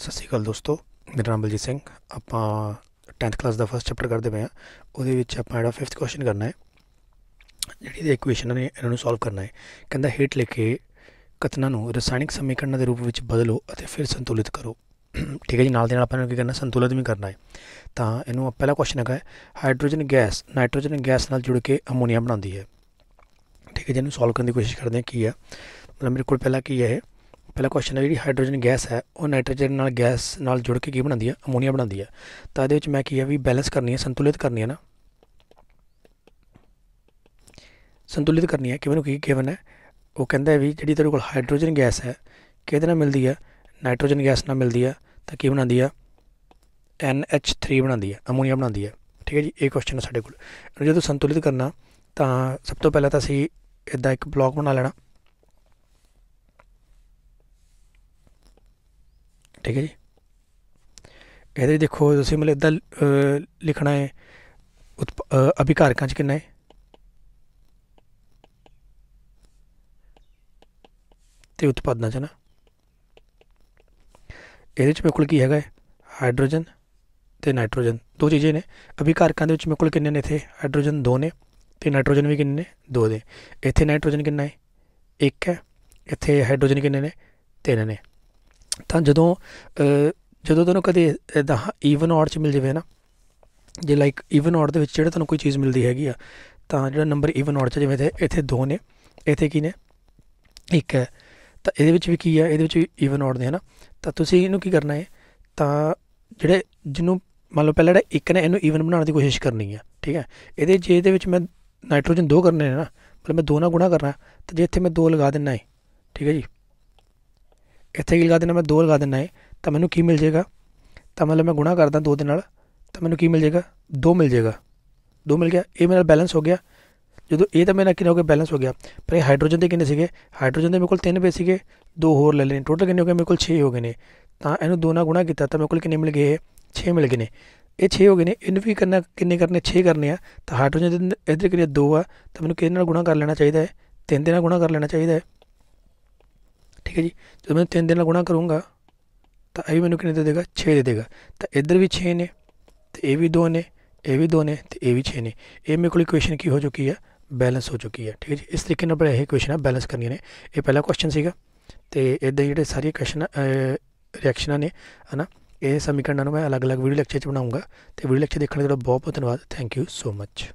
ਸਤਿ ਸ਼੍ਰੀ ਅਕਾਲ ਦੋਸਤੋ ਮੇਰਾ ਨਾਮ ਬਲਜੀਤ ਸਿੰਘ ਆਪਾਂ 10th ਕਲਾਸ ਦਾ ਫਸਟ ਚੈਪਟਰ ਕਰਦੇ ਪਏ ਆ ਉਹਦੇ ਵਿੱਚ ਆਪਾਂ ਜਿਹੜਾ 5th ਕੁਐਸਚਨ ਕਰਨਾ ਹੈ ਜਿਹੜੀ ਦੇ ਇਕੁਏਸ਼ਨ ਨੇ ਇਹਨਾਂ ਨੂੰ ਸੋਲਵ ਕਰਨਾ ਹੈ ਕਹਿੰਦਾ ਹੇਠ ਲਿਖੇ ਕਤਨਾ ਨੂੰ ਰਸਾਇਣਿਕ ਸਮੀਕਰਨ ਦੇ ਰੂਪ ਵਿੱਚ ਬਦਲੋ ਅਤੇ ਫਿਰ ਸੰਤੁਲਿਤ ਕਰੋ ਠੀਕ ਹੈ ਜੀ ਨਾਲ ਦੇ ਨਾਲ ਆਪਾਂ ਨੂੰ ਕੀ ਕਰਨਾ ਸੰਤੁਲਿਤ ਵੀ ਕਰਨਾ ਹੈ ਤਾਂ ਇਹਨੂੰ ਪਹਿਲਾ ਕੁਐਸਚਨ ਹੈਗਾ ਹਾਈਡਰੋਜਨ ਗੈਸ ਨਾਈਟ੍ਰੋਜਨ ਗੈਸ ਨਾਲ ਜੁੜ ਕੇ ਅਮੋਨੀਆ ਬਣਾਉਂਦੀ ਹੈ ਠੀਕ ਹੈ ਜੀ ਇਹਨੂੰ ਸੋਲਵ ਕਰਨ ਦੀ ਕੋਸ਼ਿਸ਼ ਕਰਦੇ ਹਾਂ ਕੀ ਹੈ ਮਤਲਬ ਮੇਰੇ ਕੋਲ ਪਹਿਲਾਂ ਕੀ ਹੈ ਪਹਿਲਾ ਕੁਐਸਚਨ ਹੈ ਜਿਹੜੀ ਹਾਈਡਰੋਜਨ ਗੈਸ ਹੈ ਉਹ ਨਾਈਟ੍ਰੋਜਨ ਨਾਲ ਗੈਸ ਨਾਲ ਜੁੜ ਕੇ ਕੀ ਬਣਾਉਂਦੀ ਹੈ ਅਮੋਨੀਆ ਬਣਾਉਂਦੀ ਹੈ ਤਾਂ ਇਹਦੇ ਵਿੱਚ ਮੈਂ ਕੀ ਹੈ ਵੀ ਬੈਲੈਂਸ ਕਰਨੀ ਹੈ ਸੰਤੁਲਿਤ ਕਰਨੀ ਹੈ ਨਾ ਸੰਤੁਲਿਤ ਕਰਨੀ ਹੈ ਕਿ ਮੈਨੂੰ ਕੀ ਗਿਵਨ ਹੈ ਉਹ ਕਹਿੰਦਾ ਹੈ ਵੀ ਜਿਹੜੀ ਤੇਰੇ ਕੋਲ ਹਾਈਡਰੋਜਨ ਗੈਸ ਹੈ ਕਿਹਦੇ ਨਾਲ ਮਿਲਦੀ ਹੈ ਨਾਈਟ੍ਰੋਜਨ ਗੈਸ ਨਾਲ ਮਿਲਦੀ ਹੈ ਤਾਂ ਕੀ ਬਣਾਉਂਦੀ ਹੈ NH3 ਬਣਾਉਂਦੀ ਹੈ ਅਮੋਨੀਆ ਬਣਾਉਂਦੀ ਹੈ ਠੀਕ ਹੈ ਜੀ ਇਹ ਕੁਐਸਚਨ ਹੈ ਸਾਡੇ ਕੋਲ ਜਦੋਂ ਸੰਤੁਲਿਤ ਕਰਨਾ ਤਾਂ ਸਭ ਤੋਂ ਪਹਿਲਾਂ ਤਾਂ ਅਸੀਂ ਇਦਾਂ ਇੱਕ ਬਲੌਕ ਬਣਾ ਲੈਣਾ ਠੀਕ ਹੈ ਜੀ ਇਹਦੇ ਦੇਖੋ ਤੁਸੀਂ ਮਤਲਬ ਇਦਾਂ ਲਿਖਣਾ ਹੈ ਅਭਿਕਾਰਕਾਂ ਚ ਕਿੰਨਾ ਹੈ ਤੇ ਉਤਪਾਦਾਂ ਚ ਨਾ ਇਹਦੇ ਚ ਮੇਰੇ ਕੋਲ ਕੀ ਹੈਗਾ ਹਾਈਡਰੋਜਨ ਤੇ ਨਾਈਟ੍ਰੋਜਨ ਦੋ ਚੀਜ਼ਾਂ ਨੇ ਅਭਿਕਾਰਕਾਂ ਦੇ ਵਿੱਚ ਮੇਰੇ ਕੋਲ ਕਿੰਨੇ ਨੇ ਇਥੇ ਹਾਈਡਰੋਜਨ ਦੋ ਨੇ ਤੇ ਨਾਈਟ੍ਰੋਜਨ ਵੀ ਕਿੰਨੇ ਨੇ ਦੋ ਦੇ ਇੱਥੇ ਨਾਈਟ੍ਰੋਜਨ ਕਿੰਨਾ ਹੈ ਇੱਕ ਹੈ ਇੱਥੇ ਹਾਈਡਰੋਜਨ ਕਿੰਨੇ ਨੇ ਤਿੰਨ ਨੇ ਤਾਂ ਜਦੋਂ ਜਦੋਂ ਤੁਹਾਨੂੰ ਕਦੇ ਇਦਾਂ ਈਵਨ ਆਡ ਚ ਮਿਲ ਜਾਵੇ ਨਾ ਜੇ ਲਾਈਕ ਈਵਨ ਆਡ ਦੇ ਵਿੱਚ ਜਿਹੜਾ ਤੁਹਾਨੂੰ ਕੋਈ ਚੀਜ਼ ਮਿਲਦੀ ਹੈਗੀ ਆ ਤਾਂ ਜਿਹੜਾ ਨੰਬਰ ਈਵਨ ਆਡ ਚ ਜਿਵੇਂ ਤੇ ਇੱਥੇ ਦੋ ਨੇ ਇੱਥੇ ਕੀ ਨੇ ਇੱਕ ਹੈ ਤਾਂ ਇਹਦੇ ਵਿੱਚ ਵੀ ਕੀ ਆ ਇਹਦੇ ਵਿੱਚ ਵੀ ਈਵਨ ਆਡ ਨੇ ਹਨਾ ਤਾਂ ਤੁਸੀਂ ਇਹਨੂੰ ਕੀ ਕਰਨਾ ਹੈ ਤਾਂ ਜਿਹੜੇ ਜਿਹਨੂੰ ਮੰਨ ਲਓ ਪਹਿਲਾਂ ਜਿਹੜਾ ਇੱਕ ਨੇ ਇਹਨੂੰ ਈਵਨ ਬਣਾਉਣ ਦੀ ਕੋਸ਼ਿਸ਼ ਕਰਨੀ ਹੈ ਠੀਕ ਹੈ ਇਹਦੇ ਜੇ ਇਹਦੇ ਵਿੱਚ ਮੈਂ ਨਾਈਟ੍ਰੋਜਨ ਦੋ ਕਰਨੇ ਨੇ ਨਾ ਮਤਲਬ ਮੈਂ ਦੋ ਨਾਲ ਗੁਣਾ ਕਰਨਾ ਤਾਂ ਜੇ ਇੱਥੇ ਮੈਂ ਦੋ ਲਗਾ ਦਿੰਨਾ ਹੈ ਠੀਕ ਹੈ ਜੀ ਇੱਥੇ ਕੀ ਲਗਾ ਦੇਣਾ ਮੈਂ 2 ਲਗਾ ਦੇਣਾ ਹੈ ਤਾਂ ਮੈਨੂੰ ਕੀ ਮਿਲ ਜਾਏਗਾ ਤਾਂ ਮਤਲਬ ਮੈਂ ਗੁਣਾ ਕਰਦਾ 2 ਦੇ ਨਾਲ ਤਾਂ ਮੈਨੂੰ ਕੀ ਮਿਲ ਜਾਏਗਾ 2 ਮਿਲ ਜਾਏਗਾ 2 ਮਿਲ ਗਿਆ ਇਹ ਮੇਰਾ ਬੈਲੈਂਸ ਹੋ ਗਿਆ ਜਦੋਂ ਇਹ ਤਾਂ ਮੇਰਾ ਕਿੰਨਾ ਹੋ ਗਿਆ ਬੈਲੈਂਸ ਹੋ ਗਿਆ ਪਰ ਇਹ ਹਾਈਡਰੋਜਨ ਦੇ ਕਿੰਨੇ ਸੀਗੇ ਹਾਈਡਰੋਜਨ ਦੇ ਮੇਰੇ ਕੋਲ 3 ਪੇ ਸੀਗੇ ਦੋ ਹੋਰ ਲੈ ਲੈਣੇ ਟੋਟਲ ਕਿੰਨੇ ਹੋ ਗਏ ਮੇਰੇ ਕੋਲ 6 ਹੋ ਗਏ ਨੇ ਤਾਂ ਇਹਨੂੰ ਦੋ ਨਾਲ ਗੁਣਾ ਕੀਤਾ ਤਾਂ ਮੇਰੇ ਕੋਲ ਕਿੰਨੇ ਮਿਲ ਗਏ 6 ਮਿਲ ਗਏ ਨੇ ਇਹ 6 ਹੋ ਗਏ ਨੇ ਇਹਨੂੰ ਵੀ ਕਰਨਾ ਕਿੰਨੇ ਕਰਨੇ 6 ਕਰਨੇ ਆ ਤਾਂ ਹਾਈਡਰੋਜਨ ਦੇ ਇਧਰ ਕਿੰਨੇ 2 ਆ ਤਾਂ ਮੈਨੂੰ ਕਿਹਦੇ ਨਾਲ ਗੁਣਾ ਕਰ ਲੈਣਾ ਚਾਹੀਦਾ ਹੈ 3 ਦੇ ਨਾਲ ਗੁਣਾ ਕਰ ਲੈਣਾ ਚਾਹੀਦਾ ਹੈ ਠੀਕ ਹੈ ਜੀ ਜਦੋਂ ਮੈਂ 3 ਦੇ ਨਾਲ ਗੁਣਾ ਕਰੂੰਗਾ ਤਾਂ ਇਹ ਵੀ ਮੈਨੂੰ ਕਿੰਨੇ ਦੇ ਦੇਗਾ 6 ਦੇ ਦੇਗਾ ਤਾਂ ਇੱਧਰ ਵੀ 6 ਨੇ ਤੇ ਇਹ ਵੀ 2 ਨੇ ਇਹ ਵੀ 2 ਨੇ ਤੇ ਇਹ ਵੀ 6 ਨੇ ਇਹ ਮੇਰੇ ਕੋਲ ਇਕੁਏਸ਼ਨ ਕੀ ਹੋ ਚੁੱਕੀ ਹੈ ਬੈਲੈਂਸ ਹੋ ਚੁੱਕੀ ਹੈ ਠੀਕ ਹੈ ਜੀ ਇਸ ਤਰੀਕੇ ਨਾਲ ਇਹ ਇਕੁਏਸ਼ਨ ਆ ਬੈਲੈਂਸ ਕਰਨੀਆਂ ਨੇ ਇਹ ਪਹਿਲਾ ਕੁਐਸਚਨ ਸੀਗਾ ਤੇ ਇਦਾਂ ਜਿਹੜੇ ਸਾਰੇ ਕੁਐਸਚਨ ਰਿਐਕਸ਼ਨਾਂ ਨੇ ਹਨਾ ਇਹ ਸਮੀਕਰਨਾਂ ਨੂੰ ਮੈਂ ਅਲੱਗ-ਅਲੱਗ ਵੀਡੀਓ ਲੈਕਚਰ 'ਚ ਬਣਾਉਂਗਾ ਤੇ ਵੀਡੀਓ ਲੈਕਚਰ ਦੇਖਣ ਲਈ ਤੁਹਾਡਾ ਬਹੁਤ ਬਹੁਤ ਧੰਨਵਾਦ ਥੈਂਕ ਯੂ ਸੋ ਮੱਚ